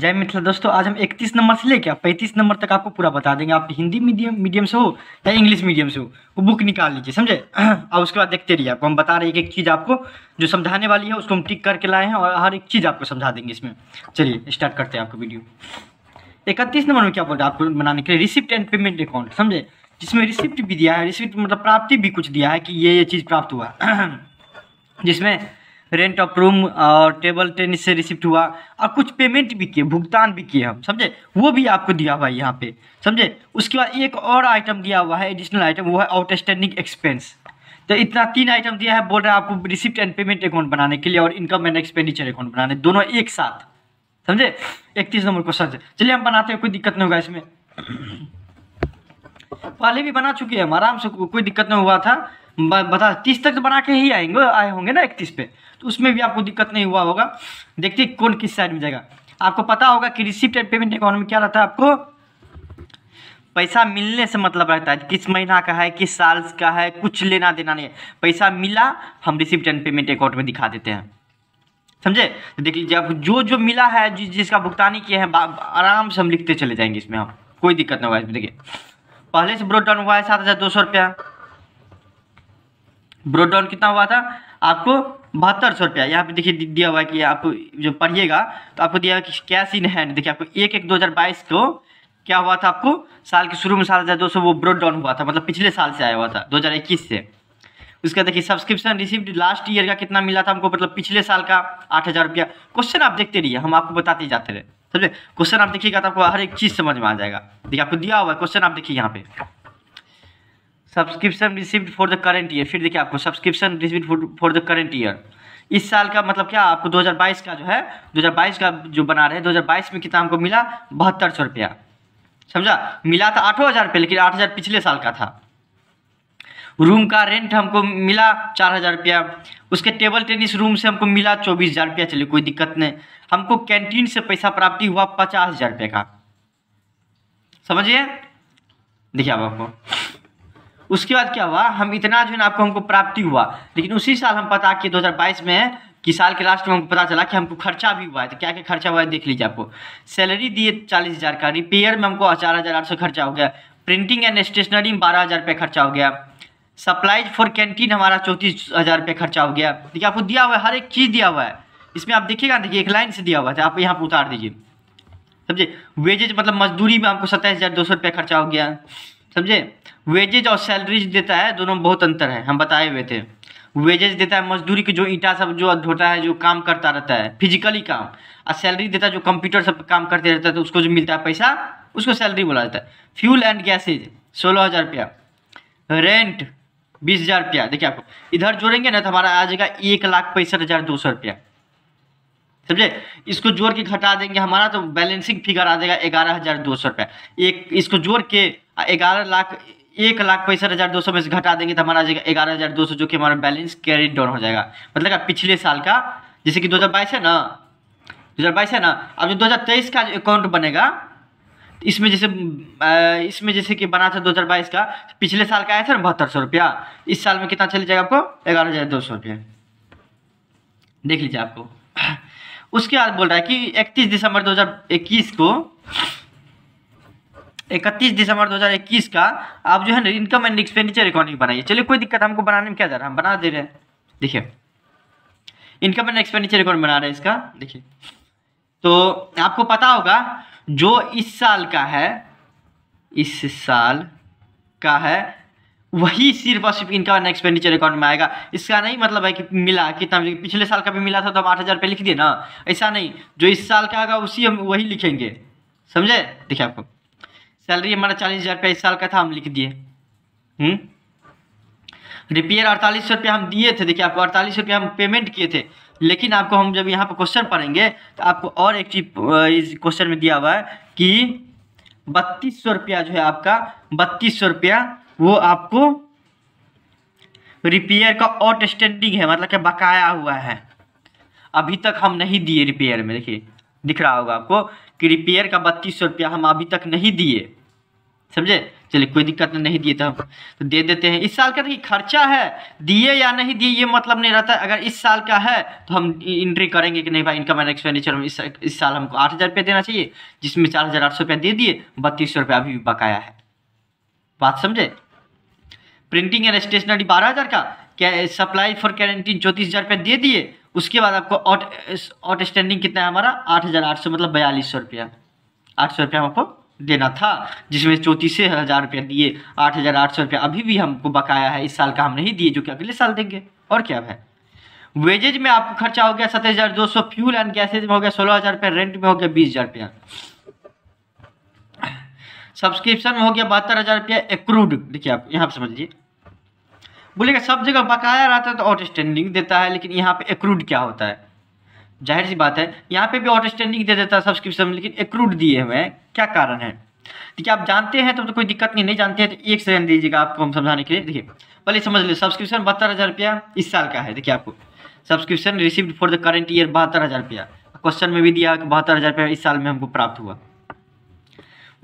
जय मिथिला दोस्तों आज हम 31 नंबर से लेकर 35 नंबर तक आपको पूरा बता देंगे आप हिंदी मीडियम मीडियम से हो या इंग्लिश मीडियम से हो वो बुक निकाल लीजिए समझे और उसके बाद देखते रहिए आपको हम बता रहे हैं एक एक चीज़ आपको जो समझाने वाली है उसको हम टिक करके लाए हैं और हर एक चीज़ आपको समझा देंगे इसमें चलिए स्टार्ट करते हैं आपको वीडियो इकतीस नंबर में क्या बोल हैं आपको बनाने के लिए रिसिप्ट एंड पेमेंट अकाउंट समझे जिसमें रिसिप्ट भी दिया है रिसिप्ट मतलब प्राप्ति भी कुछ दिया है कि ये ये चीज़ प्राप्त हुआ जिसमें रेंट ऑफ रूम और टेबल टेनिस से रिसिप्ट हुआ और कुछ पेमेंट भी किए भुगतान भी किए हम समझे वो भी आपको दिया हुआ है यहाँ पे समझे उसके बाद एक और आइटम दिया हुआ है एडिशनल आइटम वो है आउटस्टैंडिंग एक्सपेंस तो इतना तीन आइटम दिया है बोल रहे हैं आपको रिसिप्ट एंड पेमेंट अकाउंट बनाने के लिए और इनकम एंड एक्सपेंडिचर अकाउंट बनाने दोनों एक साथ समझे इकतीस नंबर क्वेश्चन से चलिए हम बनाते हैं कोई दिक्कत नहीं होगा इसमें पहले भी बना चुके हैं आराम से कोई दिक्कत नहीं हुआ था बता तीस तक तो बना के ही आएंगे आए होंगे ना इकतीस पे उसमें भी आपको दिक्कत नहीं हुआ होगा देखते कौन किस साइड में जाएगा आपको पता होगा कि रिसिप्ट एंड पेमेंट अकाउंट में क्या रहता है आपको पैसा मिलने से मतलब रहता है किस महीना का है किस साल का है कुछ लेना देना नहीं है पैसा मिला हम रिसिप्ट एंड पेमेंट अकाउंट में दिखा देते हैं समझे तो देख लीजिए आप जो जो मिला है जिस जिसका भुगतान ही किया है आराम से हम लिखते चले जाएंगे इसमें हम कोई दिक्कत नहीं होगा इसमें देखिए पहले से ब्रोडाउन हुआ है सात हज़ार दो सौ रुपया ब्रोडाउन कितना हुआ था आपको बहत्तर सौ रुपया यहाँ पे देखिए दिया हुआ है कि आप जो पढ़िएगा तो आपको दिया हुआ कि कैश इन हैंड देखिए आपको एक एक दो हज़ार बाईस को क्या हुआ था आपको साल के शुरू में साल हज़ार दो सौ वो ब्रोड डाउन हुआ था मतलब पिछले साल से आया हुआ था दो हज़ार इक्कीस से उसका देखिए सब्सक्रिप्शन रिसिप्ट लास्ट ईयर का कितना मिला था हमको मतलब पिछले साल का आठ हज़ार रुपया क्वेश्चन आप देखते रहिए हम आपको बताते जाते रहे समझे क्वेश्चन आप देखिएगा तो आपको हर एक चीज़ समझ में आ जाएगा देखिए आपको दिया हुआ है क्वेश्चन आप देखिए यहाँ पे subscription receipt for the current year फिर देखिए आपको subscription receipt for the current year इस साल का मतलब क्या आपको 2022 का जो है 2022 का जो बना रहे 2022 में कितना हमको मिला बहत्तर सौ रुपया समझा मिला था आठों हज़ार रुपये लेकिन आठ हज़ार पिछले साल का था रूम का रेंट हमको मिला चार हज़ार रुपया उसके टेबल टेनिस रूम से हमको मिला चौबीस हज़ार रुपया चलिए कोई दिक्कत नहीं हमको कैंटीन से पैसा प्राप्ति हुआ पचास हज़ार रुपये का समझिए देखिए आप आपको उसके बाद क्या हुआ हम इतना जो है ना आपको हमको प्राप्ति हुआ लेकिन उसी साल हम पता कि 2022 में कि साल के लास्ट में हमको पता चला कि हमको खर्चा भी हुआ है तो क्या क्या खर्चा हुआ है देख लीजिए आपको सैलरी दिए चालीस हज़ार का रिपेयर में हमको चार हज़ार आठ सौ खर्चा हो गया प्रिंटिंग एंड स्टेशनरी में बारह हज़ार रुपये खर्चा हो गया सप्लाइज फॉर कैंटीन हमारा चौंतीस हज़ार रुपये खर्चा हो गया देखिए आपको दिया हुआ है हर एक चीज़ दिया हुआ है इसमें आप देखिएगा देखिए एक लाइन से दिया हुआ था तो आप यहाँ पर उतार दीजिए समझे वेजेज मतलब मजदूरी में आपको सत्ताईस हज़ार दो सौ रुपये खर्चा हो गया समझे वेजेज और सैलरीज देता है दोनों बहुत अंतर है हम बताए हुए थे वेजेज देता है मजदूरी के जो ईटा सब जो होता है जो काम करता रहता है फिजिकली काम और सैलरी देता है जो कंप्यूटर सब काम करते रहता है तो उसको जो मिलता है पैसा उसको सैलरी बोला जाता है फ्यूल एंड गैसेज सोलह हज़ार रुपया रेंट बीस हज़ार रुपया देखिए आपको इधर जोड़ेंगे ना तो हमारा आ जाएगा एक लाख पैंसठ हज़ार दो सौ रुपया समझे इसको जोड़ के घटा देंगे हमारा तो बैलेंसिंग फिगर आ जाएगा ग्यारह हज़ार दो सौ रुपया एक इसको जोड़ के ग्यारह लाख एक लाख पैंसठ हज़ार दो सौ में से घटा देंगे तो हमारा आ जाएगा ग्यारह हज़ार दो सौ जो कि हमारा बैलेंस कैरी डाउन हो जाएगा मतलब का पिछले साल का जैसे कि दो हज़ार बाईस है ना दो हज़ार बाईस है ना अब जो दो हज़ार तेईस का अकाउंट बनेगा इसमें जैसे इसमें जैसे कि बना था 2022 का पिछले साल का आया था ना बहत्तर सौ रुपया इस साल में कितना चले जाएगा आपको ग्यारह हज़ार दो सौ रुपया देख लीजिए आपको उसके बाद बोल रहा है कि इकतीस दिसंबर इक्कीस को इकतीस दिसंबर 2021 का आप जो है ना इनकम एंड एक्सपेंडिचर अकाउंट बनाइए चलिए कोई दिक्कत हमको बनाने में क्या जा रहा है हम बना दे रहे हैं देखिए इनकम एंड एक्सपेंडिचर अकाउंट बना रहे हैं इसका देखिए तो आपको पता होगा जो इस साल का है इस साल का है वही सिर्फ और सिर्फ इनकम एंड एक्सपेंडिचर अकाउंट में आएगा इसका नहीं मतलब है कि मिला कितना पिछले साल का भी मिला था तो हम आठ हज़ार रुपये लिख दिए ना ऐसा नहीं जो इस साल का आएगा उसी हम वही लिखेंगे समझे देखिए आपको सैलरी हमारा चालीस हज़ार रुपया इस साल का था हम लिख दिए रिपेयर हम्म? अड़तालीस सौ रुपया हम दिए थे देखिए आपको अड़तालीस रुपया हम पेमेंट किए थे लेकिन आपको हम जब यहाँ पर क्वेश्चन पढ़ेंगे तो आपको और एक चीज इस क्वेश्चन में दिया हुआ है कि बत्तीस सौ रुपया जो है आपका बत्तीस सौ रुपया वो आपको रिपेयर का आउट स्टैंडिंग है मतलब क्या बकाया हुआ है अभी तक हम नहीं दिए रिपेयर में देखिए दिख रहा होगा आपको कि रिपेयर का बत्तीस सौ रुपया हम अभी तक नहीं दिए समझे चलिए कोई दिक्कत नहीं दिए तो हम तो दे देते हैं इस साल का देखिए खर्चा है दिए या नहीं दिए ये मतलब नहीं रहता अगर इस साल का है तो हम इंट्री करेंगे कि नहीं भाई इनकम एंड एक्सपेंडिचर हम इस, इस साल हमको आठ हज़ार रुपये देना चाहिए जिसमें चार हज़ार आठ सौ रुपया दे दिए बत्तीस सौ रुपया अभी भी बकाया है बात समझे प्रिंटिंग एंड स्टेशनरी बारह हज़ार का क्या सप्लाई फॉर कैरेंटीन चौंतीस हज़ार रुपया दे दिए उसके बाद आपको आउट आउटस्टैंडिंग कितना है हमारा आठ हज़ार आठ सौ मतलब बयालीस सौ रुपया आठ सौ रुपया हम आपको देना था जिसमें चौंतीस हज़ार रुपया दिए आठ हज़ार आठ सौ रुपया अभी भी हमको बकाया है इस साल का हम नहीं दिए जो कि अगले साल देंगे और क्या है वेजेज में आपको खर्चा हो गया सत्ताईस हज़ार दो सौ फ्यूल एंड गैसेज में हो गया सोलह हज़ार रुपया रेंट में हो गया बीस हज़ार रुपया सब्सक्रिप्शन में हो गया बहत्तर हज़ार रुपया एक्रूड देखिए आप यहाँ पर समझिए बोलेगा सब जगह बकाया रहता है तो आउटस्टैंडिंग देता है लेकिन यहाँ पर एक्रूड क्या होता है जाहिर सी बात है यहाँ पे भी आउटस्टैंडिंग दे देता है सब्सक्रिप्शन लेकिन एक्रूड दिए हुए हैं क्या कारण है देखिए आप जानते हैं तो, तो कोई दिक्कत नहीं नहीं जानते हैं तो एक सेकंड दीजिएगा आपको हम समझाने के लिए देखिए पहले समझ लीजिए सब्सक्रिप्शन बहत्तर हज़ार रुपया इस साल का है देखिए आपको subscription received for the current year बहत्तर हज़ार रुपया क्वेश्चन में भी दिया कि बहत्तर हज़ार रुपया इस साल में हमको प्राप्त हुआ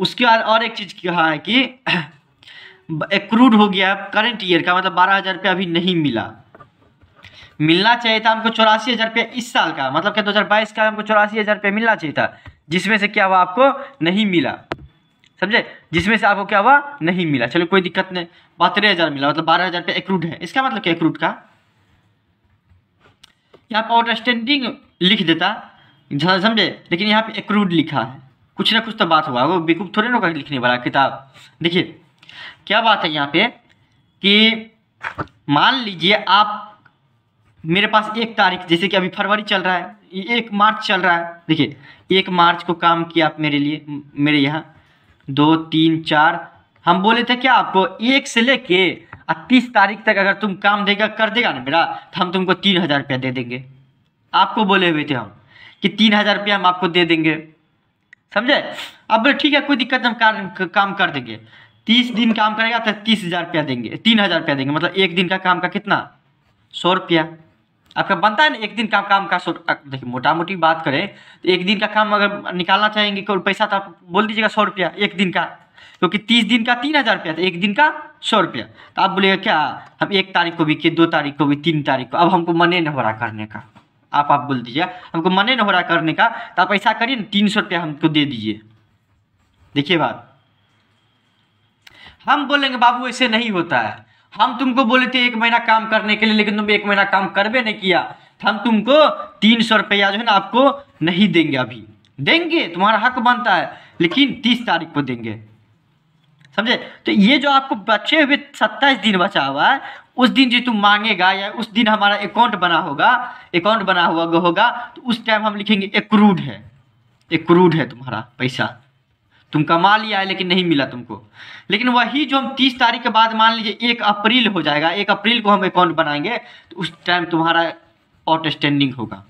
उसके बाद और एक चीज़ कहा है कि एक्रूड हो गया करंट ईयर का मतलब बारह हज़ार रुपया अभी नहीं मिला मिलना चाहिए था हमको चौरासी हज़ार रुपया इस साल का मतलब क्या दो हज़ार बाईस का हमको चौरासी हज़ार रुपया मिलना चाहिए था जिसमें से क्या हुआ आपको नहीं मिला समझे जिसमें से आपको क्या हुआ नहीं मिला चलो कोई दिक्कत नहीं बहत्तर हज़ार मिला मतलब बारह हज़ार पे एक्रूड है इसका मतलब क्या एक्रूड का यहाँ पर आउटस्टैंडिंग लिख देता समझे लेकिन यहाँ पे एक्रूड लिखा है कुछ ना कुछ तो बात हुआ वो बेकूफ थोड़े ना लिखने वाला किताब देखिए क्या बात है यहाँ पे कि मान लीजिए आप मेरे पास एक तारीख जैसे कि अभी फरवरी चल रहा है एक मार्च चल रहा है देखिए एक मार्च को काम किया आप मेरे लिए मेरे यहाँ दो तीन चार हम बोले थे क्या आपको एक से लेके तीस तारीख तक अगर तुम काम देगा कर देगा ना मेरा तो हम तुमको तीन हज़ार रुपया दे देंगे आपको बोले हुए थे हम कि तीन हज़ार रुपया हम आपको दे देंगे समझे अब बोले ठीक है कोई दिक्कत हम काम काम कर देंगे तीस दिन काम करेगा तो तीस हज़ार रुपया देंगे तीन हज़ार रुपया देंगे मतलब एक दिन का काम का कितना सौ रुपया आपका बनता है ना एक दिन का काम का सौ देखिए मोटा मोटी बात करें तो एक दिन का काम अगर निकालना चाहेंगे कोई पैसा तो आप बोल दीजिएगा सौ रुपया एक दिन का क्योंकि तो तीस दिन का तीन हज़ार रुपया तो एक दिन का सौ रुपया तो आप बोलिएगा क्या हम एक तारीख को भी किए दो तारीख को भी तीन तारीख को अब हमको मने नहीं हो रहा करने का आप आप बोल दीजिए हमको मने नहीं हो रहा करने का तो आप ऐसा करिए ना तीन सौ रुपया हमको दे दीजिए देखिए बात हम बोलेंगे बाबू ऐसे नहीं होता है हम तुमको बोले थे एक महीना काम करने के लिए लेकिन तुम एक महीना काम करवे नहीं किया तो हम तुमको तीन सौ रुपया जो है ना आपको नहीं देंगे अभी देंगे तुम्हारा हक बनता है लेकिन तीस तारीख को देंगे समझे तो ये जो आपको बचे हुए सत्ताईस दिन बचा हुआ है उस दिन जो तुम मांगेगा या उस दिन हमारा अकाउंट बना होगा अकाउंट बना हुआ होगा तो उस टाइम हम लिखेंगे एक है एक है तुम्हारा पैसा तुम कमा लिया है लेकिन नहीं मिला तुमको लेकिन वही जो हम तीस तारीख के बाद मान लीजिए एक अप्रैल हो जाएगा एक अप्रैल को हम अकाउंट बनाएंगे तो उस टाइम तुम्हारा आउटस्टैंडिंग होगा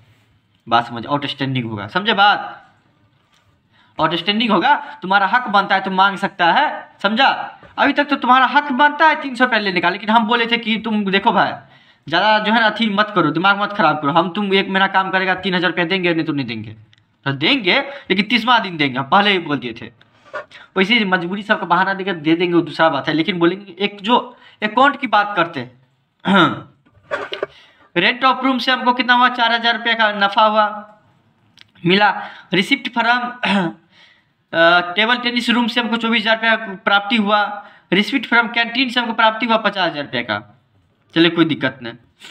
बात समझ आउटस्टैंडिंग होगा समझे बात आउटस्टैंडिंग होगा तुम्हारा हक बनता है तुम मांग सकता है समझा अभी तक तो तुम्हारा हक बनता है तीन सौ रुपया लेने का लेकिन हम बोले थे कि तुम देखो भाई ज़्यादा जो है ना अथी मत करो दिमाग मत खराब करो हम तुम एक महीना काम करेगा तीन हज़ार रुपया देंगे नहीं तो नहीं देंगे तो देंगे लेकिन तीसवा दिन देंगे हम पहले ही बोल दिए थे वैसे मजबूरी सबका बहाना देकर दे देंगे वो दूसरा बात है लेकिन बोलेंगे एक जो अकाउंट की बात करते रेंट ऑफ रूम से हमको कितना हुआ चार हज़ार रुपये का नफ़ा हुआ मिला receipt from table tennis room से हमको चौबीस हज़ार रुपया प्राप्ति हुआ रिसिप्ट फ्रॉम कैंटीन से हमको प्राप्ति हुआ पचास हज़ार रुपये का चले कोई दिक्कत नहीं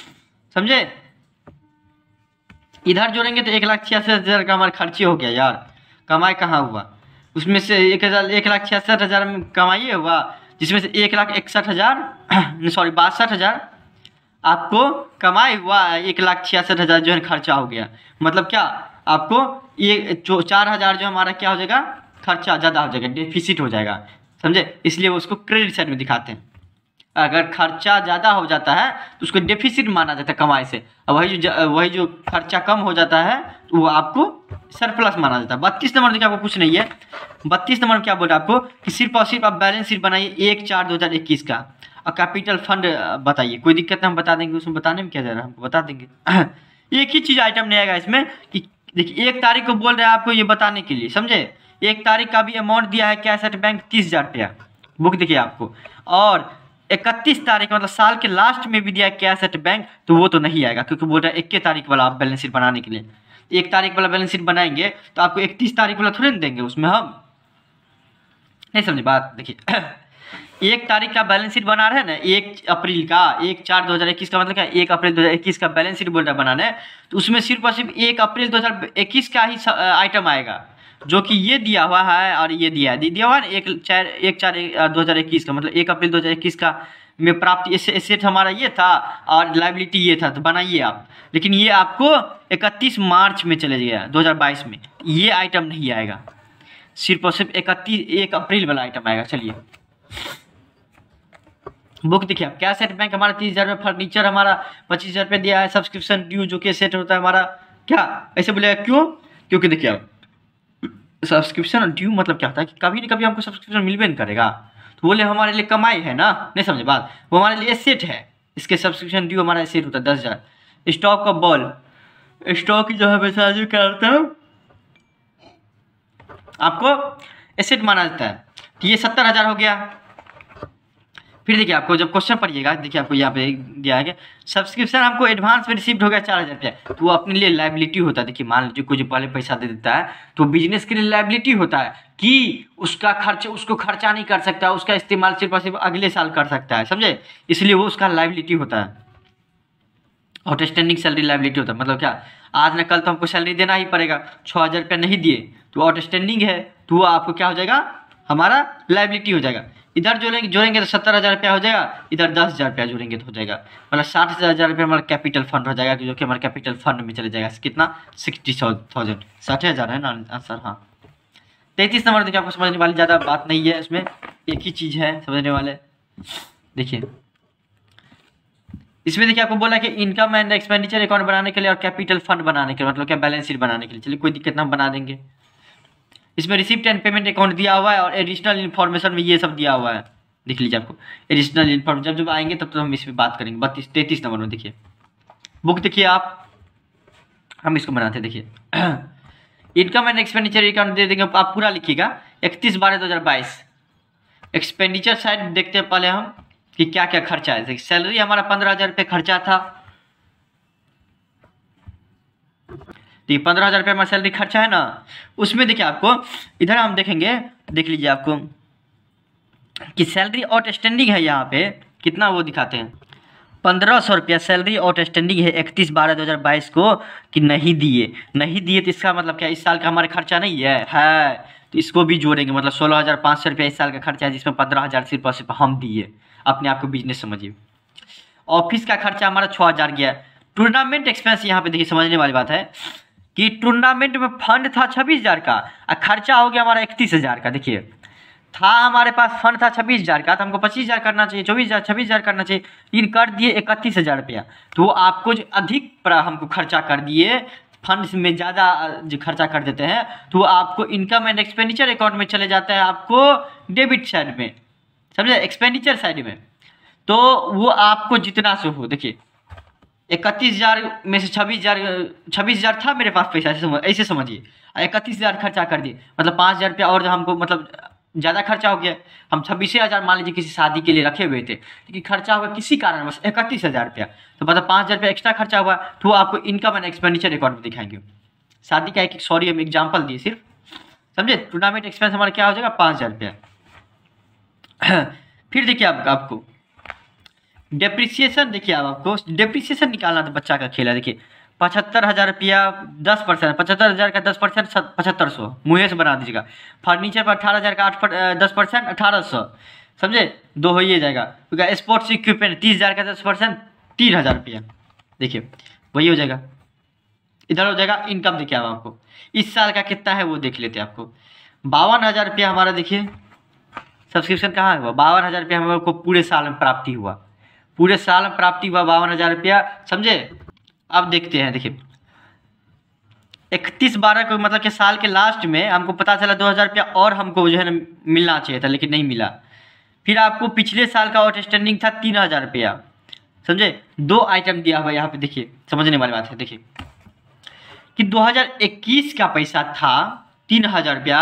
समझे इधर जोड़ेंगे तो एक लाख छियासी हज़ार का हमारा खर्ची हो गया यार कमाई कहाँ हुआ उसमें से एक हज़ार एक लाख छियासठ हज़ार में कमाइए हुआ जिसमें से एक लाख इकसठ हज़ार सॉरी बासठ हज़ार आपको कमाए हुआ एक लाख छियासठ हज़ार जो है खर्चा हो गया मतलब क्या आपको ये चार हज़ार जो हमारा क्या हो जाएगा खर्चा ज़्यादा हो जाएगा डेफिसिट हो जाएगा समझे इसलिए वो उसको क्रेडिट साइड में दिखाते हैं अगर खर्चा ज़्यादा हो जाता है तो उसको डेफिसिट माना जाता है कमाई से और वही जो वही जो खर्चा कम हो जाता है तो वो आपको सरप्लस माना जाता है बत्तीस नंबर देखिए आपको कुछ नहीं है बत्तीस नंबर में क्या बोल रहा आपको कि सिर्फ और सिर्फ आप बैलेंस शीट बनाइए एक चार दो हज़ार इक्कीस का और कैपिटल फंड बताइए कोई दिक्कत हम बता देंगे उसमें बताने में क्या जा रहा है हमको बता देंगे एक ही चीज़ आइटम नहीं आएगा इसमें कि देखिए एक तारीख को बोल रहे हैं आपको ये बताने के लिए समझे एक तारीख का भी अमाउंट दिया है कैश बैंक तीस हज़ार रुपया बुक देखिए आपको और इकतीस तारीख मतलब साल के लास्ट में भी दिया कैश एट बैंक तो वो तो नहीं आएगा क्योंकि बोल रहा है इक्कीस तारीख वाला आप बैलेंस शीट बनाने के लिए तो एक तारीख वाला बैलेंस शीट बनाएंगे तो आपको इकतीस तारीख वाला थोड़े ना देंगे उसमें हम नहीं समझे बात देखिए एक तारीख का बैलेंस शीट बना रहे हैं ना एक अप्रैल का एक चार दो हज़ार इक्कीस का मतलब क्या एक अप्रैल दो हज़ार इक्कीस का बैलेंस शीट बोल रहा बनाना है तो उसमें सिर्फ और सिर्फ एक अप्रैल दो हज़ार इक्कीस का ही आइटम आएगा जो कि ये दिया हुआ है और ये दिया है दिया हुआ है एक चार एक चार दो हज़ार इक्कीस का मतलब एक अप्रैल दो हज़ार इक्कीस का में प्राप्त एसेट हमारा ये था और लाइबिलिटी ये था तो बनाइए आप लेकिन ये आपको 31 मार्च में चले गया 2022 में ये आइटम नहीं आएगा सिर्फ और सिर्फ इकतीस एक अप्रैल वाला आइटम आएगा चलिए बुक देखिए आप क्या सेट बैंक हमारा तीस हज़ार रुपये फर्नीचर हमारा पच्चीस हज़ार रुपये दिया है सब्सक्रिप्शन ड्यू जो कि सेट होता है हमारा क्या ऐसे बोलेगा क्यों क्योंकि देखिए आप सब्सक्रिप्शन ड्यू मतलब क्या होता है कि कभी ना कभी हमको सब्सक्रिप्शन मिलबे नहीं करेगा तो बोले हमारे लिए कमाई है ना नहीं समझे बात वो हमारे लिए एसेट है इसके सब्सक्रिप्शन ड्यू हमारा एसेट होता है दस हज़ार स्टॉक का बॉल स्टॉक जो है वैसा जो क्या होता है आपको एसेट माना जाता है तो ये सत्तर हज़ार हो गया फिर देखिए आपको जब क्वेश्चन पढ़िएगा देखिए आपको यहाँ पे दिया है सब्सक्रिप्शन हमको एडवांस में रिसीव हो गया चार हज़ार रुपया तो वो अपने लिए लाइबिलिटी होता है देखिए मान लीजिए कुछ पहले पैसा दे देता है तो बिजनेस के लिए लाइबिलिटी होता है कि उसका खर्च उसको खर्चा नहीं कर सकता उसका इस्तेमाल सिर्फ और सिर्फ अगले साल कर सकता है समझे इसलिए वो उसका लाइबिलिटी होता है आउटस्टैंडिंग सैलरी लाइबिलिटी होता है मतलब क्या आज ना कल तो हमको सैलरी देना ही पड़ेगा छः हज़ार रुपया नहीं दिए तो आउटस्टैंडिंग है तो वो आपको क्या हो जाएगा हमारा लाइबिलिटी हो जाएगा इधर जोड़ेंगे जोड़ेंगे तो सत्तर हज़ार रुपया हो जाएगा इधर दस हज़ार रुपया जोड़ेंगे तो हो जाएगा मतलब साठ हज़ार रुपये हमारा कैपिटल फंड हो जाएगा जो कि हमारा कैपिटल फंड में चले जाएगा कितना सिक्सटी थाउजेंड साठ हज़ार है ना आंसर हाँ तैंतीस नंबर देखिए आपको समझने वाली ज़्यादा बात नहीं है उसमें एक ही चीज़ है समझने वाले देखिए इसमें देखिए आपको बोला कि इनकम एंड एक्सपेंडिचर अकाउंट बनाने के लिए और कैपिटल फंड बनाने के लिए मतलब क्या बैलेंस शीट बनाने के लिए चलिए कोई दिक्कत ना बना देंगे इसमें रिसिप्ट एंड पेमेंट अकाउंट दिया हुआ है और एडिशनल इन्फॉर्मेशन में ये सब दिया हुआ है लिख लीजिए आपको एडिशनल इन्फॉर्मेशन जब जब आएंगे तब तो हम इस पर बात करेंगे बत्तीस तैतीस नंबर में देखिए बुक देखिए आप हम इसको बनाते हैं देखिए इनकम एंड एक्सपेंडिचर अकाउंट दे देंगे आप पूरा लिखिएगा इकतीस बारह दो हज़ार बाईस एक्सपेंडिचर साइड देखते हैं पहले हम कि क्या क्या खर्चा है सैलरी हमारा पंद्रह हज़ार रुपये खर्चा था तो ये पंद्रह हज़ार रुपये हमारा सैलरी खर्चा है ना उसमें देखिए आपको इधर हम देखेंगे देख लीजिए आपको कि सैलरी आउटस्टैंडिंग है यहाँ पे कितना वो दिखाते हैं पंद्रह सौ रुपया सैलरी आउटस्टैंडिंग है इकतीस बारह दो हज़ार बाईस को कि नहीं दिए नहीं दिए तो इसका मतलब क्या इस साल का हमारा खर्चा नहीं है है तो इसको भी जोड़ेंगे मतलब सोलह हज़ार पाँच सौ रुपया इस साल का खर्चा है जिसमें पंद्रह हज़ार सिर्फ सिर्फ हम दिए अपने आप को बिजनेस समझिए ऑफिस का खर्चा हमारा छः हज़ार गया टूर्नामेंट एक्सपेंस यहाँ पे देखिए समझने वाली बात है कि टूर्नामेंट में फंड था छब्बीस हज़ार का और खर्चा हो गया हमारा इकतीस हज़ार का देखिए था हमारे पास फंड था छब्बीस हज़ार का तो हमको पच्चीस हज़ार करना चाहिए चौबीस हज़ार छब्बीस हज़ार करना चाहिए लेकिन कर दिए इकतीस हज़ार रुपया तो वो आपको जो अधिक हमको खर्चा कर दिए फंड में ज़्यादा जो खर्चा कर देते हैं तो वो आपको इनकम एंड एक्सपेंडिचर अकाउंट में चले जाता है आपको डेबिट साइड में समझे एक्सपेंडिचर साइड में तो वो आपको जितना से हो देखिए इकतीस हज़ार में से छब्बीस हज़ार छब्बीस हज़ार था मेरे पास पैसा ऐसे समझ ऐसे समझिए हाँ, इकतीस हज़ार खर्चा कर दिए मतलब पाँच हज़ार रुपया और हमको मतलब ज़्यादा खर्चा हो गया हम छब्बीस हज़ार मान लीजिए किसी शादी के लिए रखे हुए थे लेकिन खर्चा हुआ किसी कारण बस इकतीस हज़ार रुपया तो मतलब पाँच हज़ार रुपया एक्स्ट्रा खर्चा हुआ तो वो आपको इनकम एंड एक्सपेंडिचर रिकॉर्ड में दिखाएंगे शादी का एक सॉरी हम एग्जाम्पल दिए सिर्फ समझे टूर्नामेंट एक्सपेंस हमारा क्या हो जाएगा पाँच हज़ार रुपया फिर देखिए आप, आपको डेप्रिसिएशन देखिए अब आपको डेप्रिसिएशन निकालना था तो बच्चा का खेल है देखिए पचहत्तर हज़ार रुपया दस परसेंट पचहत्तर हज़ार का दस परसेंट पचहत्तर सौ मुहे से बना दीजिएगा फर्नीचर पर अठारह हज़ार का आठ पर, दस परसेंट अठारह सौ समझे दो हो ही जाएगा क्योंकि स्पोर्ट्स इक्विपमेंट तीस हज़ार का दस परसेंट तीन हज़ार रुपया देखिए वही हो जाएगा इधर हो जाएगा इनकम देखिए अब आपको इस साल का कितना है वो देख लेते हैं आपको बावन हज़ार रुपया हमारा देखिए सब्सक्रिप्शन कहाँ हुआ बावन हज़ार रुपया हम को पूरे साल में प्राप्ति हुआ पूरे साल में प्राप्ति हुआ बावन हज़ार रुपया समझे अब देखते हैं देखिए इकतीस बारह को मतलब के साल के लास्ट में हमको पता चला दो हज़ार रुपया और हमको जो है ना मिलना चाहिए था लेकिन नहीं मिला फिर आपको पिछले साल का आउटस्टैंडिंग था तीन हज़ार रुपया समझे दो आइटम दिया हुआ यहाँ पे देखिए समझने वाली बात है देखिए कि 2021 का पैसा था तीन हज़ार रुपया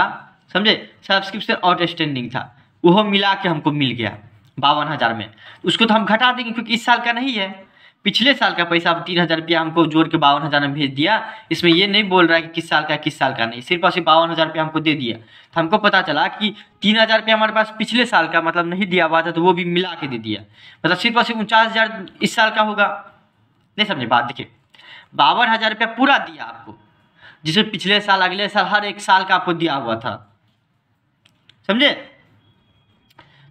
समझे सब्सक्रिप्शन आउटस्टैंडिंग था वह मिला के हमको मिल गया बावन हज़ार में तो उसको तो हम घटा देंगे क्योंकि इस साल का नहीं है पिछले साल का पैसा अब तीन हज़ार रुपया हमको जोड़ के बावन हज़ार में भेज दिया इसमें ये नहीं बोल रहा है कि किस साल का किस साल का नहीं सिर्फ और सिर्फ बावन हज़ार रुपया हमको दे दिया तो हमको पता चला कि तीन हज़ार रुपया हमारे पास पिछले साल का मतलब नहीं दिया हुआ था तो वो भी मिला के दे दिया मतलब सिर्फ और सिर्फ उनचास हज़ार इस साल का होगा नहीं समझे बात देखिए बावन हज़ार रुपया पूरा दिया आपको जिसे पिछले साल अगले साल हर एक साल का आपको दिया हुआ था समझे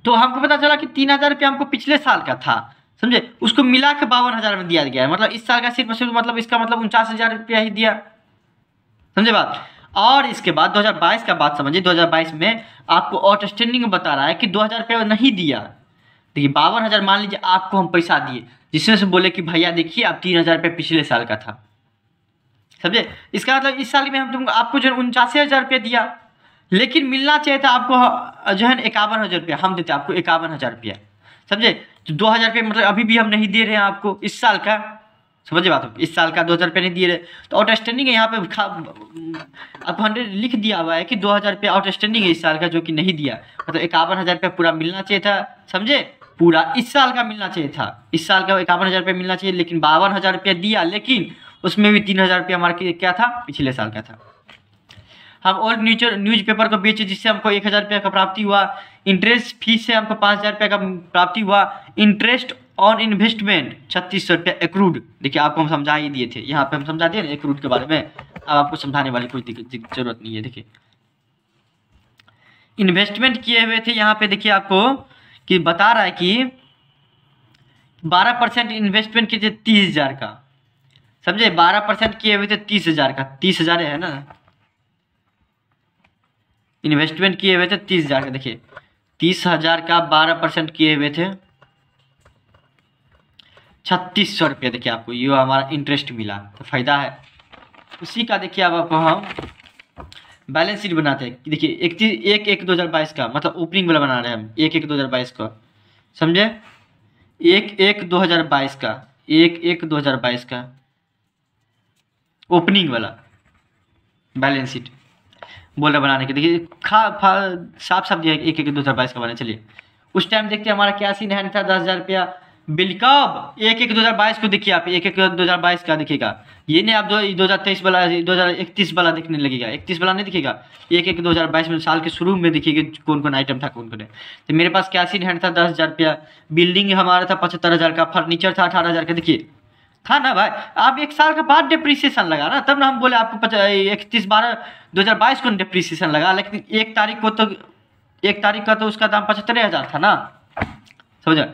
तो हमको पता चला कि तीन हज़ार रुपया हमको पिछले साल का था समझे उसको मिला के बावन हज़ार में दिया गया है मतलब इस साल का सिर्फ सिर्फ मतलब इसका मतलब उनचास हज़ार रुपया ही दिया समझे बात और इसके बाद 2022 का बात समझिए 2022 में आपको आउटस्टैंडिंग बता रहा है कि दो हज़ार रुपया नहीं दिया देखिए बावन हज़ार मान लीजिए आपको हम पैसा दिए जिसमें से बोले कि भैया देखिए आप तीन हज़ार रुपया पिछले साल का था समझे इसका मतलब इस साल में हम तुमको आपको जो उनचासी हज़ार रुपया दिया लेकिन मिलना चाहिए था आपको जो है इक्यावन हज़ार रुपया हम देते आपको इक्यावन हज़ार रुपया समझे तो दो हज़ार रुपये मतलब अभी भी हम नहीं दे रहे हैं आपको इस साल का समझे बात इस साल का दो हज़ार रुपये नहीं दिए रहे तो आउटस्टैंडिंग है यहाँ पे आपको हंड्रेड लिख दिया हुआ है कि दो हज़ार आउट आउटस्टैंडिंग है इस साल का जो कि नहीं दिया मतलब इक्यावन हज़ार रुपया पूरा मिलना चाहिए था समझे पूरा इस साल का मिलना चाहिए था इस साल का इक्यावन हज़ार रुपया मिलना चाहिए लेकिन बावन हज़ार रुपया दिया लेकिन उसमें भी तीन हज़ार रुपया हमारा क्या था पिछले साल का था हम और न्यूज न्यूज पेपर को बेचे जिससे हमको एक हज़ार रुपये का प्राप्ति हुआ इंटरेस्ट फीस से हमको पाँच हज़ार रुपये का प्राप्ति हुआ इंटरेस्ट ऑन इन्वेस्टमेंट छत्तीस सौ रुपया एक्रूड देखिए आपको हम समझा ही दिए थे यहाँ पे हम समझा दिए ना एक्रूड के बारे में अब आपको समझाने वाली कोई जरूरत नहीं है देखिए इन्वेस्टमेंट किए हुए थे यहाँ पे देखिए आपको कि बता रहा है कि बारह परसेंट इन्वेस्टमेंट किए थे तीस हज़ार का समझे बारह परसेंट किए हुए थे तीस हज़ार का तीस हज़ार है ना इन्वेस्टमेंट किए हुए थे तीस हज़ार का देखिए तीस हज़ार का बारह परसेंट किए हुए थे छत्तीस सौ रुपये देखिए आपको ये हमारा इंटरेस्ट मिला तो फ़ायदा है उसी का देखिए अब आप हम बैलेंस शीट बनाते हैं देखिए इकतीस एक एक दो हज़ार बाईस का मतलब ओपनिंग वाला बना रहे हैं हम एक एक दो हज़ार बाईस का समझे एक एक दो हज़ार बाईस का एक एक दो हज़ार बाईस का ओपनिंग वाला बैलेंस शीट बोला बनाने के देखिए खा फा साफ साफ दिया एक एक दो हज़ार बाईस का बना चलिए उस टाइम देखते हमारा क्या सीन है था दस हज़ार रुपया बिलकब एक एक दो हज़ार बाईस को देखिए आप एक एक दो हज़ार बाईस का देखिएगा ये नहीं आप दो दो हज़ार तेईस वाला दो हज़ार इकतीस वाला देखने लगेगा इकतीस वाला नहीं दिखेगा एक एक दो हज़ार बाईस में साल के शुरू में देखिएगा कौन कौन आइटम था कौन कौन है तो मेरे पास सीन हैंड था दस हज़ार रुपया बिल्डिंग हमारा था पचहत्तर हज़ार का फर्नीचर था अठारह हज़ार का देखिए था ना भाई आप एक साल के बाद डिप्रिसिएशन लगा ना तब ना हम बोले आपको इकतीस बारह दो हज़ार बाईस को डिप्रिसिएशन लगा लेकिन एक तारीख को तो एक तारीख का तो उसका दाम पचहत्तर हज़ार था ना समझ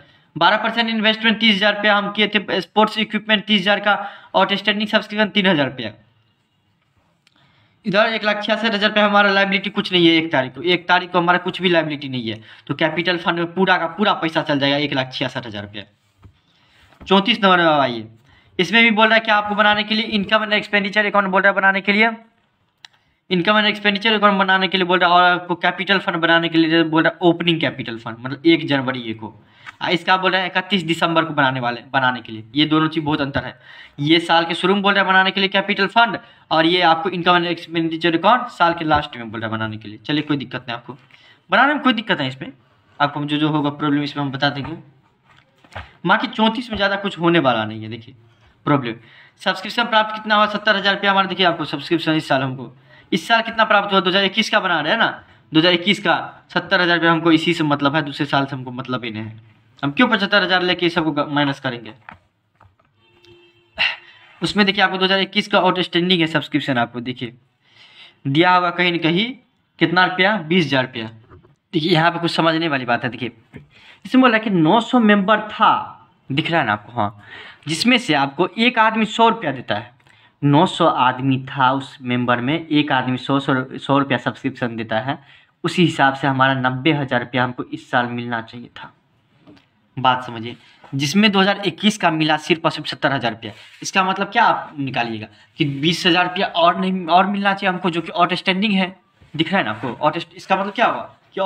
बारह परसेंट इन्वेस्टमेंट तीस हज़ार रुपया हम किए थे स्पोर्ट्स इक्विपमेंट तीस हज़ार का और स्टैंडिंग सब्सक्रिप्शन तीन हज़ार रुपया इधर एक लाख छियासठ हज़ार रुपया हमारा लाइबिलिटी कुछ नहीं है एक तारीख को एक तारीख को हमारा कुछ भी लाइबिलिटी नहीं है तो कैपिटल फंड में पूरा का पूरा पैसा चल जाएगा एक लाख छियासठ हज़ार रुपया चौंतीस नंबर में आइए इसमें भी बोल रहा है कि आपको बनाने के लिए इनकम एंड एक्सपेंडिचर अकाउंट बोल रहा है बनाने के लिए इनकम एंड एक्सपेंडिचर अकाउंट बनाने के लिए बोल रहा है और आपको कैपिटल फंड बनाने के लिए बोल रहा है ओपनिंग कैपिटल फंड मतलब एक जनवरी एक को हाँ, इसका बोल रहा है इकतीस दिसंबर को बनाने वाले बनाने के लिए ये दोनों चीज़ बहुत अंतर है ये साल के शुरू में बोल रहा है बनाने के लिए कैपिटल फंड और ये आपको इनकम एंड एक्सपेंडिचर अकाउंट साल के लास्ट में बोल रहा है बनाने के लिए चलिए कोई दिक्कत नहीं आपको बनाने में कोई दिक्कत नहीं इसमें आपको जो जो होगा प्रॉब्लम इसमें हम बता देंगे बाकी चौंतीस में ज़्यादा कुछ होने वाला नहीं है देखिए प्रॉब्लम सब्सक्रिप्शन प्राप्त कितना हुआ सत्तर हज़ार रुपया हमारा देखिए आपको सब्सक्रिप्शन इस साल हमको इस साल कितना प्राप्त हुआ दो हज़ार इक्कीस का बना रहे हैं ना दो हज़ार इक्कीस का सत्तर हज़ार रुपया हमको इसी से मतलब है दूसरे साल से हमको मतलब ही नहीं है हम क्यों पचहत्तर हज़ार लेके सबको माइनस करेंगे उसमें देखिए आपको 2021 का आउटस्टैंडिंग है सब्सक्रिप्शन आपको देखिए दिया हुआ कहीं ना कहीं कितना रुपया बीस हज़ार रुपया देखिए यहाँ पे कुछ समझने वाली बात है देखिए इसमें बोला कि 900 मेंबर था दिख रहा है ना आपको हाँ जिसमें से आपको एक आदमी सौ रुपया देता है नौ सौ आदमी था उस मेंबर में एक आदमी सौ सौ सौ रुपया सब्सक्रिप्शन देता है उसी हिसाब से हमारा नब्बे हज़ार रुपया हमको इस साल मिलना चाहिए था बात समझिए जिसमें 2021 का मिला सिर्फ और सिर्फ सत्तर हज़ार रुपया इसका मतलब क्या आप निकालिएगा कि बीस हज़ार रुपया और नहीं और मिलना चाहिए हमको जो कि आउटस्टैंडिंग है दिख रहा है ना आपको इसका मतलब क्या हुआ कि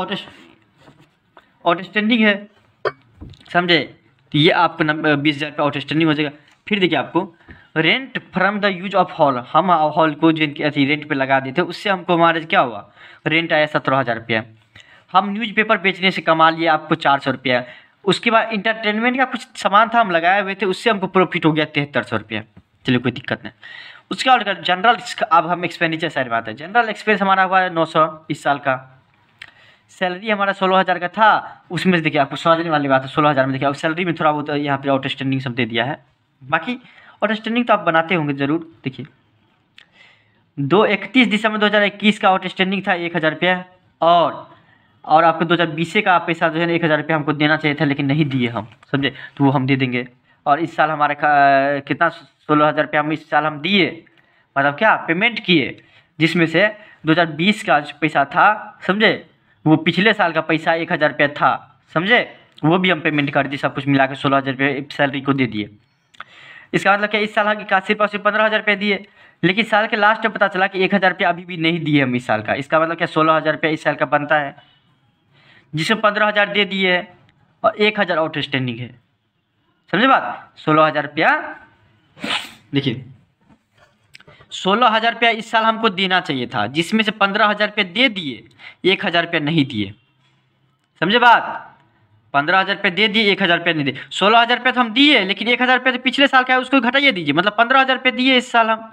आउटस्टैंडिंग है समझे तो ये आपको बीस हज़ार रुपये आउटस्टैंडिंग हो जाएगा फिर देखिए आपको rent from the use of hall हम हॉल को जो अथी रेंट पे लगा देते उससे हमको हमारे क्या हुआ रेंट आया सत्रह हज़ार रुपया हम न्यूज़पेपर बेचने से कमा लिए आपको चार सौ रुपया उसके बाद इंटरटेनमेंट का कुछ सामान था हम लगाए हुए थे उससे हमको प्रॉफिट हो गया तिहत्तर सौ रुपया चलिए कोई दिक्कत नहीं उसके बाद जनरल अब हम एक्सपेंडिचर साइड में आते हैं जनरल एक्सपेंस हमारा हुआ है नौ सौ इस साल का सैलरी हमारा सोलह हज़ार का था उसमें से देखिए आपको समझने वाली बात है सोलह हज़ार में देखिए आप सैलरी में थोड़ा बहुत यहाँ पर आउटस्टैंडिंग सब दे दिया है बाकी आउटस्टैंडिंग तो आप बनाते होंगे ज़रूर देखिए दो इकतीस दिसंबर दो हज़ार इक्कीस का आउटस्टैंडिंग था एक हज़ार रुपया और और आपको दो हज़ार बीस का पैसा जो है ना एक हज़ार रुपया हमको देना चाहिए था लेकिन नहीं दिए हम समझे तो वो हम दे देंगे और इस साल का कितना सोलह हज़ार रुपया हम इस साल हम दिए मतलब क्या पेमेंट किए जिसमें से दो हज़ार बीस का पैसा था समझे वो पिछले साल का पैसा एक हज़ार रुपया था समझे वो भी हम पेमेंट कर दिए सब कुछ मिला के सोलह हज़ार रुपये सैलरी को दे दिए इसका मतलब क्या इस साल हम इक्यासी रुपये सिर्फ पंद्रह हज़ार रुपये दिए लेकिन साल के लास्ट में पता चला कि एक हज़ार रुपया अभी भी नहीं दिए हम इस साल का इसका मतलब क्या सोलह हज़ार रुपया इस साल का बनता है जिसमें पंद्रह हज़ार दे दिए और एक हज़ार आउट स्टैंडिंग है समझे बात सोलह हज़ार रुपया देखिए सोलह हज़ार रुपया इस साल हमको देना चाहिए था जिसमें से पंद्रह हज़ार रुपये दे दिए एक हज़ार रुपया नहीं दिए समझे बात पंद्रह हज़ार रुपये दे दिए एक हज़ार रुपये नहीं दिए सोलह हज़ार रुपये तो हम दिए लेकिन एक हज़ार रुपये तो पिछले साल का है उसको घटाइए दीजिए मतलब पंद्रह हज़ार रुपये दिए इस साल हम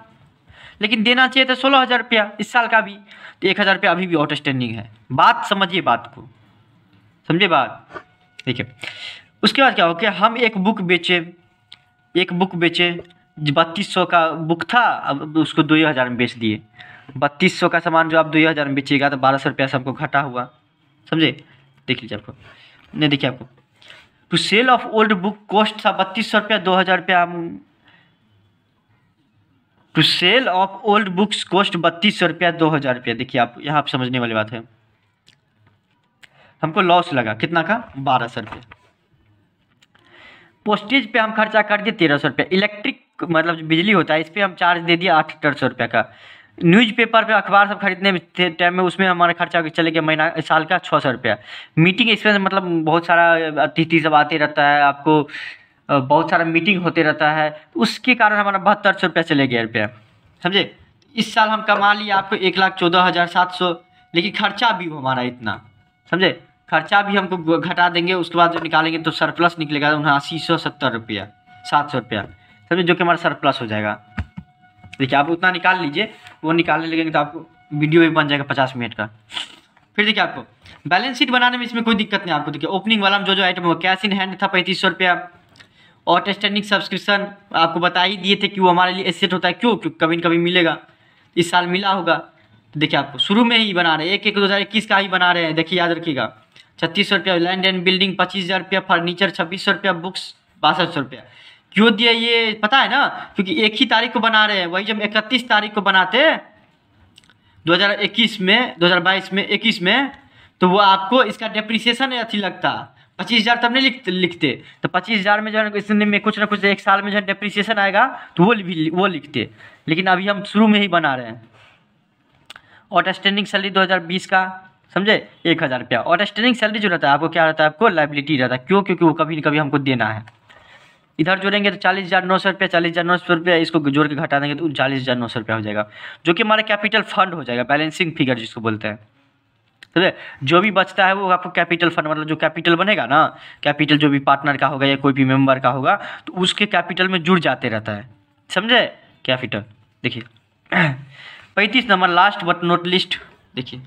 लेकिन देना चाहिए था सोलह हज़ार रुपया इस साल का भी तो एक हज़ार रुपया अभी भी आउट स्टैंडिंग है बात समझिए बात को समझिए बात देखिए उसके बाद क्या हो गया हम एक बुक बेचें एक बुक बेचें बत्तीस सौ का बुक था अब उसको दो ही हज़ार में बेच दिए बत्तीस सौ का सामान जो आप दो ही हज़ार में बेचिएगा तो बारह सौ रुपया से हमको घाटा हुआ समझे देख लीजिए आपको नहीं देखिए आपको to sale of old book cost था बत्तीस सौ रुपया दो हज़ार रुपया हम to sale of old books cost बत्तीस सौ रुपया दो हज़ार रुपया देखिए आप यहाँ आप समझने वाली बात है हमको लॉस लगा कितना का बारह सौ रुपया पोस्टेज पे हम खर्चा कर दिए तेरह सौ रुपया इलेक्ट्रिक मतलब जो बिजली होता है इस पर हम चार्ज दे दिया आठ डेढ़ सौ रुपये का न्यूज़पेपर पे अखबार सब खरीदने में टाइम में उसमें हमारा खर्चा चले गया महीना साल का छः सौ रुपया मीटिंग इसमें मतलब बहुत सारा अतिथि सब आते रहता है आपको बहुत सारा मीटिंग होते रहता है उसके कारण हमारा बहत्तर सौ रुपया चले गया रुपया समझे इस साल हम कमा लिए आपको एक लाख चौदह हज़ार सात सौ लेकिन खर्चा भी हमारा इतना समझे खर्चा भी हमको घटा देंगे उसके बाद जो निकालेंगे तो सरप्लस निकलेगा उन्हें अस्सी सौ सत्तर रुपया सात सौ रुपया समझे जो कि हमारा सरप्लस हो जाएगा देखिए आप उतना निकाल लीजिए वो निकालने लगेंगे तो आपको वीडियो भी बन जाएगा पचास मिनट का फिर देखिए आपको बैलेंस शीट बनाने में इसमें कोई दिक्कत नहीं आपको देखिए ओपनिंग वाला में जो जो आइटम हो कैश इन हैंड था पैंतीस सौ रुपया और टेस्टेनिक सब्सक्रिप्शन आपको बता ही दिए थे कि वो हमारे लिए एसेट होता है क्यों क्योंकि कभी कभी मिलेगा इस साल मिला होगा तो देखिए आपको शुरू में ही बना रहे हैं एक एक दो हज़ार इक्कीस का ही बना रहे हैं देखिए याद रखिएगा छत्तीस सौ रुपया लैंड एंड बिल्डिंग पच्चीस हज़ार रुपया फर्नीचर छब्बीस सौ रुपया बुक्स बासठ सौ रुपया दिए ये पता है ना क्योंकि एक ही तारीख को बना रहे हैं वही जब इकतीस तारीख को बनाते 2021 में 2022 में 21 में तो वो आपको इसका डिप्रिसिएशन अच्छी लगता पच्चीस हज़ार तब नहीं लिखते लिखते तो पच्चीस हज़ार में जो है इसने में कुछ ना कुछ एक साल में जो है डिप्रिसिएशन आएगा तो वो भी वो लिखते लेकिन अभी हम शुरू में ही बना रहे हैं आउटस्टैंडिंग सैलरी 2020 का समझे एक हज़ार रुपया आउटस्टैंडिंग सैलरी जो रहता है आपको क्या रहता है आपको लाइबिलिटी रहता है क्यों क्योंकि वो कभी न कभी हमको देना है इधर जोड़ेंगे तो चालीस हज़ार नौ सौ रुपया चालीस हज़ार नौ सौ रुपया इसको जोड़ के घटा देंगे तो चालीस हज़ार नौ सौ रुपया हो जाएगा जो कि हमारा कैपिटल फंड हो जाएगा बैलेंसिंग फिगर जिसको बोलते हैं तो जो भी बचता है वो आपको कैपिटल फंड मतलब जो कैपिटल बनेगा ना कैपिटल जो भी पार्टनर का होगा या कोई भी मेम्बर का होगा तो उसके कैपिटल में जुड़ जाते रहता है समझे कैपिटल देखिए पैंतीस number last but note list देखिए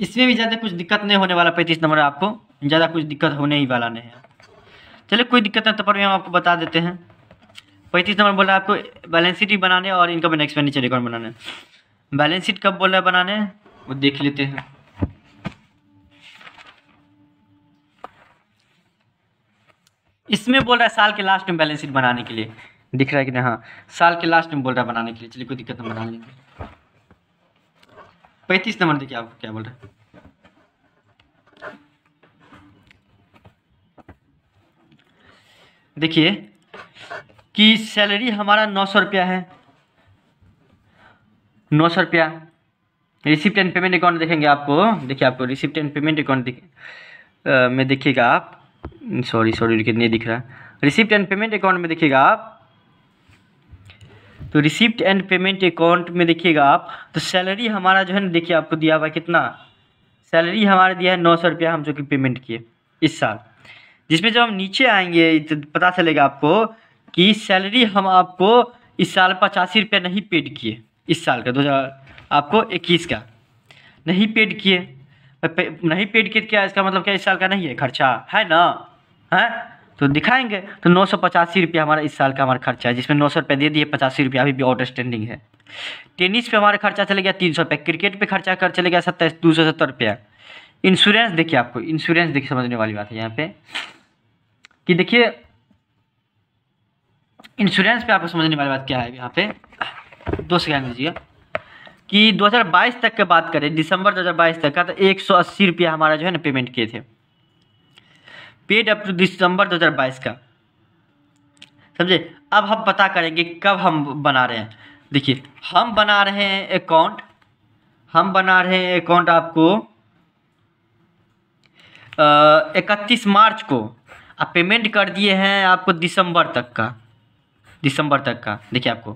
इसमें भी ज़्यादा कुछ दिक्कत नहीं होने वाला पैंतीस नंबर आपको ज़्यादा कुछ दिक्कत होने ही वाला नहीं है चलिए कोई दिक्कत नहीं तो पर भी हम आपको बता देते हैं पैंतीस नंबर बोला आपको बैलेंस शीट ही बनाने और इनकम एंड एक्सपेंडिचर रिकॉर्ड बनाने बैलेंस शीट कब बोल रहा है बनाने वो देख लेते हैं इसमें बोल रहा है साल के लास्ट में बैलेंस शीट बनाने के लिए दिख रहा है कि नहीं हाँ साल के लास्ट में बोल रहा है बनाने के लिए चलिए कोई दिक्कत नहीं बना लेंगे पैंतीस नंबर देखिए आपको क्या बोल रहा है देखिए कि सैलरी हमारा नौ सौ रुपया है नौ सौ रुपया रिसिप्ट एंड पेमेंट अकाउंट देखेंगे आपको देखिए आपको रिसिप्ट एंड पेमेंट अकाउंट में देखिएगा आप सॉरी सॉरी देखिए नहीं दिख रहा रिसिप्ट एंड पेमेंट अकाउंट में देखिएगा आप तो रिसिप्ट एंड पेमेंट अकाउंट में देखिएगा आप तो सैलरी हमारा जो है ना देखिए आपको दिया हुआ कितना सैलरी हमारा दिया है नौ सौ रुपया हम जो कि पेमेंट किए इस साल जिसमें जब हम नीचे आएंगे तो पता चलेगा आपको कि सैलरी हम आपको इस साल पचासी रुपये नहीं पेड किए इस साल का दो हज़ार आपको इक्कीस का नहीं पेड किए नहीं पेड किए तो क्या इसका मतलब क्या इस साल का नहीं है खर्चा है ना है तो दिखाएंगे तो नौ सौ पचासी रुपया हमारा इस साल का हमारा खर्चा है जिसमें नौ सौ रुपया दे दिए पचासी रुपया अभी भी आउट स्टैंडिंग है टेनिस पे हमारा खर्चा चले गया तीन सौ रुपया क्रिकेट पे खर्चा कर चले गया सत्ताईस दो सौ सत्तर रुपया इंश्योरेंस देखिए आपको इंश्योरेंस देखिए समझने वाली बात है यहाँ पे कि देखिए इंश्योरेंस पे आपको समझने वाली बात क्या है यहाँ पे दो सेकेंड लीजिए कि 2022 तक की बात करें दिसंबर 2022 तक का तो एक सौ अस्सी रुपया हमारा जो है ना पेमेंट किए थे पेड अप टू दिसंबर 2022 का समझे अब हम पता करेंगे कब हम बना रहे हैं देखिए हम बना रहे हैं अकाउंट हम बना रहे हैं अकाउंट आपको इकतीस मार्च को आप पेमेंट कर दिए हैं आपको दिसंबर तक का दिसंबर तक का देखिए आपको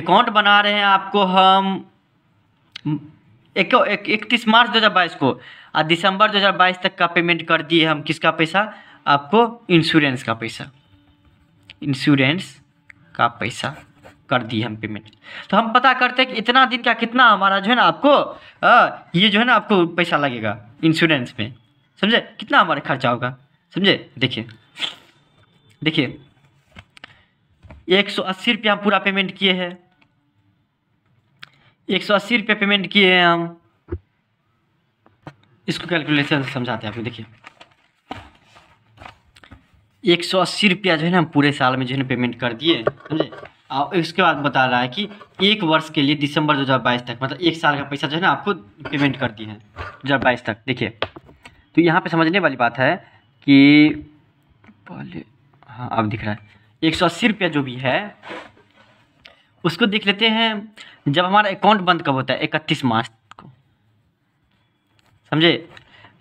अकाउंट बना रहे हैं आपको हम एक, एक, इकतीस मार्च 2022 को और दिसंबर 2022 तक का पेमेंट कर दिए हम किसका पैसा आपको इंश्योरेंस का पैसा इंश्योरेंस का पैसा कर दिए हम पेमेंट तो हम पता करते हैं कि इतना दिन का कितना हमारा जो है ना आपको आ, ये जो है ना आपको पैसा लगेगा इंश्योरेंस में समझे कितना हमारा खर्चा होगा समझे देखिए देखिए एक सौ अस्सी रुपया हम पूरा पेमेंट किए हैं एक सौ अस्सी रुपया पेमेंट किए हैं हम इसको कैलकुलेशन समझाते हैं आपको देखिए एक सौ अस्सी रुपया जो है ना हम पूरे साल में जो है ना पेमेंट कर दिए समझे और इसके बाद बता रहा है कि एक वर्ष के लिए दिसंबर दो हजार बाईस तक मतलब एक साल का पैसा जो है ना आपको पेमेंट कर दिए हैं बाईस तक देखिए तो यहाँ पर समझने वाली बात है कि पहले हाँ अब दिख रहा है एक सौ अस्सी रुपया जो भी है उसको देख लेते हैं जब हमारा अकाउंट बंद कब होता है इकतीस मार्च को समझे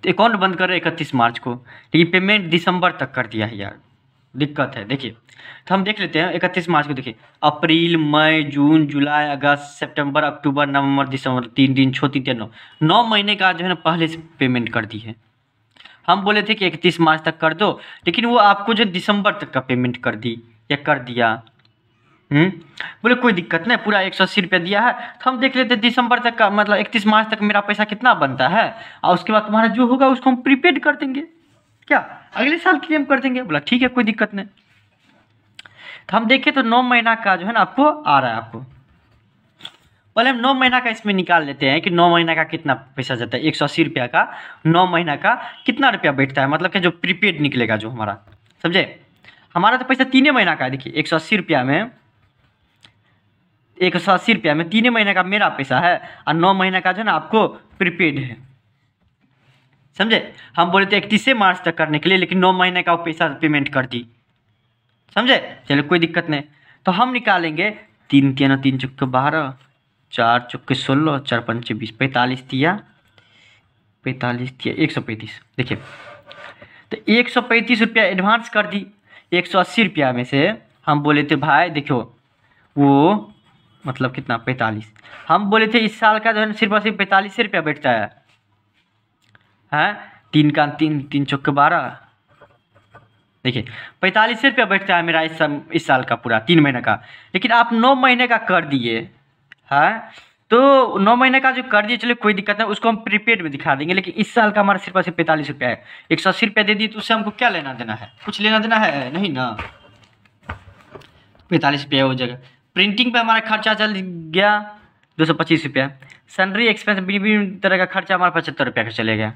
तो अकाउंट बंद कर रहे इकतीस मार्च को लेकिन पेमेंट दिसंबर तक कर दिया है यार दिक्कत है देखिए तो हम देख लेते हैं इकतीस मार्च को देखिए अप्रैल मई जून जुलाई अगस्त सितंबर अक्टूबर नवंबर दिसंबर तीन दिन छोटी तीन तीन नौ नौ महीने का जो है ना पहले से पेमेंट कर दी है हम बोले थे कि इकतीस मार्च तक कर दो लेकिन वो आपको जो दिसंबर तक का पेमेंट कर दी या कर दिया हम्म? बोले कोई दिक्कत नहीं पूरा एक सौ अस्सी रुपया दिया है तो हम देख लेते दिसंबर तक का मतलब इकतीस मार्च तक मेरा पैसा कितना बनता है और उसके बाद तुम्हारा जो होगा उसको हम प्रीपेड कर देंगे क्या अगले साल क्लेम कर देंगे बोला ठीक है कोई दिक्कत नहीं तो हम देखें तो नौ महीना का जो है ना आपको आ रहा है आपको पहले हम नौ महीना का इसमें निकाल लेते हैं कि नौ महीना का कितना पैसा जाता है एक सौ अस्सी रुपया का नौ महीना का कितना रुपया बैठता है मतलब कि जो प्रीपेड निकलेगा जो हमारा समझे हमारा तो पैसा तीन महीना का है देखिए एक सौ अस्सी रुपया में एक सौ अस्सी रुपया में तीन महीने का मेरा पैसा है और नौ महीने का जो है ना आपको प्रीपेड है समझे हम बोले थे इकतीस मार्च तक करने के लिए लेकिन नौ महीने का वो पैसा पेमेंट कर दी समझे चलो कोई दिक्कत नहीं तो हम निकालेंगे तीन तीन तीन चुक्के बारह चार चौके सोलह और चार पंच बीस पैंतालीस दिया पैंतालीस दिया एक सौ पैंतीस देखिए तो एक सौ पैंतीस रुपया एडवांस कर दी एक सौ अस्सी रुपया में से हम बोले थे भाई देखो वो मतलब कितना पैंतालीस हम बोले थे इस साल का जो है सिर्फ और सिर्फ पैंतालीस रुपया बैठता है हैं तीन का तीन तीन चौके बारह देखिए पैंतालीस रुपया बैठता है मेरा इस, इस साल का पूरा तीन महीने का लेकिन आप नौ महीने का कर दिए है हाँ? तो नौ महीने का जो कर्ज चलिए कोई दिक्कत नहीं उसको हम प्रीपेड में दिखा देंगे लेकिन इस साल का हमारा सिर्फ सिर्फ पैंतालीस रुपया है एक सौ अस्सी रुपया दे दिए तो उससे हमको क्या लेना देना है कुछ लेना देना है नहीं ना पैंतालीस रुपया हो जाएगा प्रिंटिंग पे हमारा खर्चा चल गया दो सौ पच्चीस रुपया सनरी एक्सपेंस विभिन्न तरह का खर्चा हमारा पचहत्तर रुपया का चले गया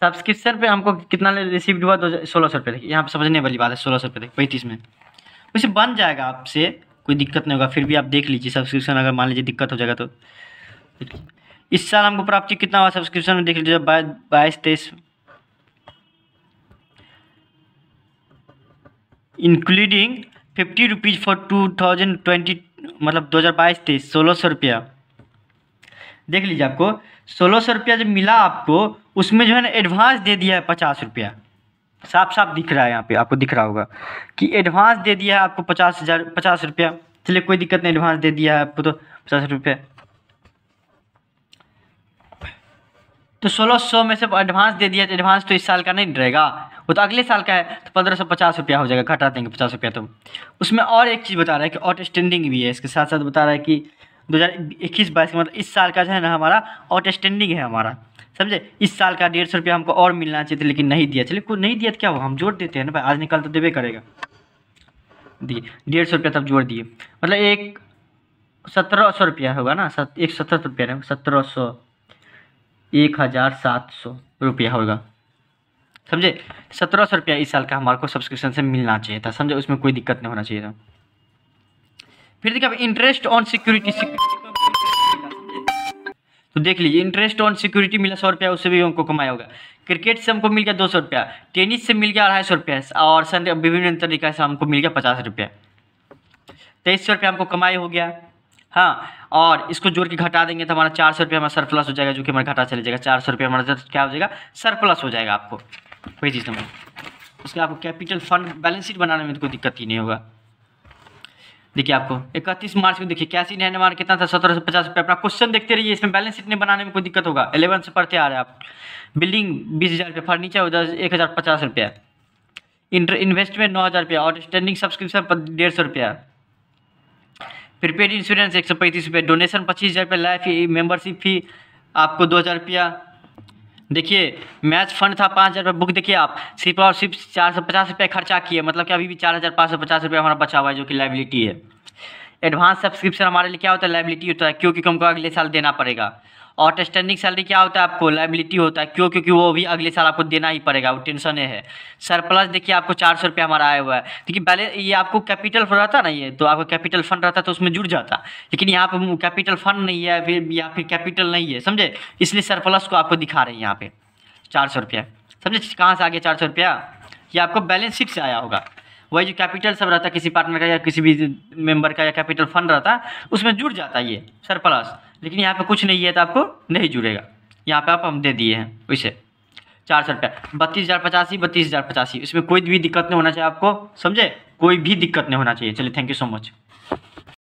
सब्सक्रिप्शन पे हमको कितना रिसीव हुआ दो सोलह सौ रुपये देखिए यहाँ पर समझने वाली बात है सोलह सौ रुपये देखिए पैंतीस में वैसे बन जाएगा आपसे कोई दिक्कत नहीं होगा फिर भी आप देख लीजिए सब्सक्रिप्शन अगर मान लीजिए दिक्कत हो जाएगा तो इस साल हमको प्राप्ति कितना हुआ सब्सक्रिप्शन में देख लीजिए बाईस तेईस including fifty rupees for two thousand twenty मतलब दो हज़ार बाईस तेईस सोलह सौ रुपया देख लीजिए आपको सोलह सौ रुपया जो मिला आपको उसमें जो है ना एडवांस दे दिया है पचास रुपया साफ साफ दिख रहा है यहाँ पे आपको दिख रहा होगा कि एडवांस दे दिया है आपको पचास हज़ार पचास रुपया चलिए कोई दिक्कत नहीं एडवांस दे दिया है आपको तो पचास रुपया तो सोलह सौ में से एडवांस दे दिया तो एडवांस तो इस साल का नहीं रहेगा वो तो अगले साल का है तो पंद्रह सौ पचास रुपया हो जाएगा घटा देंगे पचास रुपया तो उसमें और एक चीज़ बता रहा है कि आउटस्टैंडिंग भी है इसके साथ साथ बता रहा है कि दो हज़ार इक्कीस बाईस मतलब इस साल का जो है ना हमारा आउटस्टैंडिंग है हमारा समझे इस साल का डेढ़ सौ रुपया हमको और मिलना चाहिए था लेकिन नहीं दिया चलिए कुछ नहीं दिया तो क्या हुआ हम जोड़ देते हैं ना भाई आज निकल तो देवे करेगा दिए डेढ़ सौ रुपया तब जोड़ दिए मतलब एक सत्रह सौ रुपया होगा ना सत, एक सत्रह सौ रुपया सत्रह सौ एक हज़ार सात सौ रुपया होगा समझे सत्रह सौ रुपया इस साल का हमारे को सब्सक्रिप्शन से मिलना चाहिए था समझे उसमें कोई दिक्कत नहीं होना चाहिए था फिर देखिए अब इंटरेस्ट ऑन सिक्योरिटी सिक्योरिटी तो देख लीजिए इंटरेस्ट ऑन सिक्योरिटी मिला सौ रुपया उससे भी हमको कमाया होगा क्रिकेट से हमको मिल गया दो सौ रुपया टेनिस से मिल गया अढ़ाई सौ रुपया और सन विभिन्न तरीका से हमको मिल गया पचास रुपया तेईस सौ रुपया हमको कमाई हो गया हाँ और इसको जोड़ के घटा देंगे तो हमारा चार सौ रुपया हमारा सरप्लस हो जाएगा जो कि हमारा घटा चले जाएगा चार सौ रुपया हमारा क्या हो जाएगा सरप्लस हो जाएगा आपको कोई चीज़ नहीं उसके आपको कैपिटल फंड बैलेंस शीट बनाने में तो कोई दिक्कत ही नहीं होगा देखिए आपको इकतीस मार्च को देखिए कैसी नया मार्क कितना था सत्रह सौ पचास रुपये अपना क्वेश्चन देखते रहिए इसमें बैलेंस शीट नहीं बनाने में कोई दिक्कत होगा एलेवन से पढ़ते आ रहे हैं आप बिल्डिंग बीस हज़ार रुपये फर्नीचर उधर एक हज़ार पचास रुपया इंटर इन्वेस्टमेंट नौ हज़ार रुपया और स्टैंडिंग सब्सक्रिप्शन डेढ़ सौ रुपया प्रीपेड इंश्योरेंस एक सौ पैंतीस रुपये डोनेशन पच्चीस हज़ार रुपये लाइफ मेम्बरशिप फी आपको दो हज़ार रुपया देखिए मैच फंड था पाँच हज़ार रुपये बुक देखिए आप सिर्फ और सिर्फ चार सौ पचास रुपये खर्चा किए मतलब कि अभी भी चार हज़ार पाँच सौ पचास रुपये हमारा बचा हुआ है जो कि लाइबिलिटी है एडवांस सब्सक्रिप्शन हमारे लिए क्या होता है लाइबिलिटी होता है क्योंकि हमको अगले साल देना पड़ेगा और स्टैंडिंग सैलरी क्या होता है आपको लाइबिलिटी होता है क्यों क्योंकि वो भी अगले साल आपको देना ही पड़ेगा वो टेंशन है सरप्लस देखिए आपको चार सौ रुपया हमारा आया हुआ है देखिए पहले ये आपको कैपिटल रहता ना ये तो आपको कैपिटल फंड रहता तो उसमें जुड़ जाता लेकिन यहाँ पर कैपिटल फंड नहीं है फिर या फिर कैपिटल नहीं है समझे इसलिए सरप्लस को आपको दिखा रहे हैं यहाँ पे चार सौ रुपया समझे कहाँ से आ गया चार सौ रुपया ये आपको बैलेंस शीट से आया होगा वही जो कैपिटल सब रहता है किसी पार्टनर का या किसी भी मेंबर का या कैपिटल फंड रहता है उसमें जुड़ जाता है ये सरप्लस लेकिन यहाँ पे कुछ नहीं है तो आपको नहीं जुड़ेगा यहाँ पे आप हम दे दिए हैं वैसे चार सौ रुपया बत्तीस हज़ार पचासी बत्तीस हज़ार पचासी इसमें कोई भी दिक्कत नहीं होना चाहिए आपको समझे कोई भी दिक्कत नहीं होना चाहिए चलिए थैंक यू सो मच